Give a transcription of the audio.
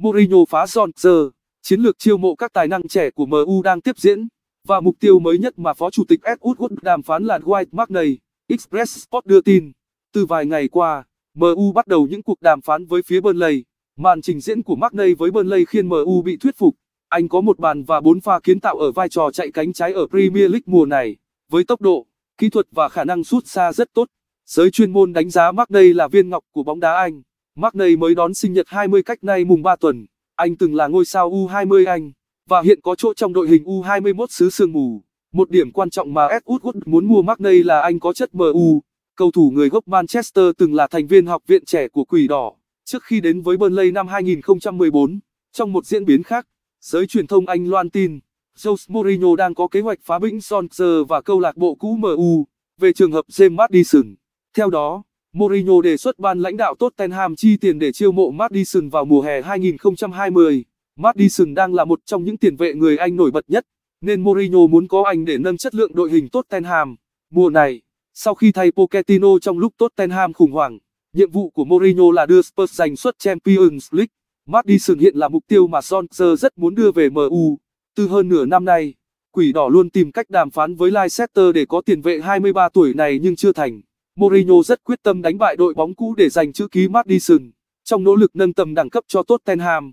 Mourinho phá giờ chiến lược chiêu mộ các tài năng trẻ của MU đang tiếp diễn, và mục tiêu mới nhất mà Phó Chủ tịch Ed Woodward đàm phán là Dwight McNay, Express Sport đưa tin. Từ vài ngày qua, MU bắt đầu những cuộc đàm phán với phía Burnley. Màn trình diễn của McNay với Burnley khiến MU bị thuyết phục. Anh có một bàn và bốn pha kiến tạo ở vai trò chạy cánh trái ở Premier League mùa này, với tốc độ, kỹ thuật và khả năng sút xa rất tốt. Giới chuyên môn đánh giá McNay là viên ngọc của bóng đá Anh. Magnay mới đón sinh nhật 20 cách nay mùng 3 tuần. Anh từng là ngôi sao U20 Anh và hiện có chỗ trong đội hình U21 xứ sương mù. Một điểm quan trọng mà Edwood muốn mua Magnay là anh có chất MU. Cầu thủ người gốc Manchester từng là thành viên học viện trẻ của Quỷ Đỏ trước khi đến với Burnley năm 2014. Trong một diễn biến khác, giới truyền thông Anh loan tin Jose Mourinho đang có kế hoạch phá bĩnh Solskjaer và câu lạc bộ cũ MU về trường hợp James Maddison. Theo đó, Mourinho đề xuất ban lãnh đạo Tottenham chi tiền để chiêu mộ Madison vào mùa hè 2020. Madison đang là một trong những tiền vệ người Anh nổi bật nhất, nên Mourinho muốn có anh để nâng chất lượng đội hình Tottenham. Mùa này, sau khi thay Pochettino trong lúc Tottenham khủng hoảng, nhiệm vụ của Mourinho là đưa Spurs giành suất Champions League. Madison hiện là mục tiêu mà Solskjaer rất muốn đưa về MU. Từ hơn nửa năm nay, Quỷ Đỏ luôn tìm cách đàm phán với Leicester để có tiền vệ 23 tuổi này nhưng chưa thành. Mourinho rất quyết tâm đánh bại đội bóng cũ để giành chữ ký Madison, trong nỗ lực nâng tầm đẳng cấp cho Tottenham.